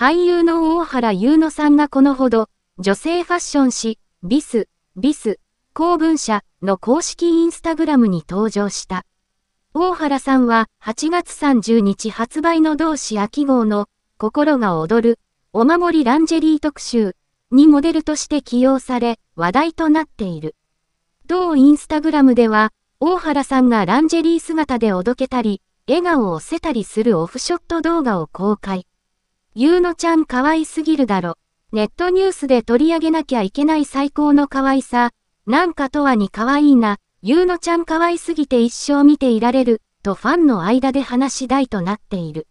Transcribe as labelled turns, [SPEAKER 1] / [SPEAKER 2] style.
[SPEAKER 1] 俳優の大原優乃さんがこのほど、女性ファッション誌、ビス、ビス、公文社の公式インスタグラムに登場した。大原さんは8月30日発売の同誌秋号の心が踊るお守りランジェリー特集にモデルとして起用され話題となっている。同インスタグラムでは大原さんがランジェリー姿でおどけたり笑顔をせたりするオフショット動画を公開。ゆうのちゃん可愛すぎるだろ。ネットニュースで取り上げなきゃいけない最高の可愛さ。なんかとわに可愛いな。ゆうのちゃん可愛すぎて一生見ていられる。とファンの間で話し題となっている。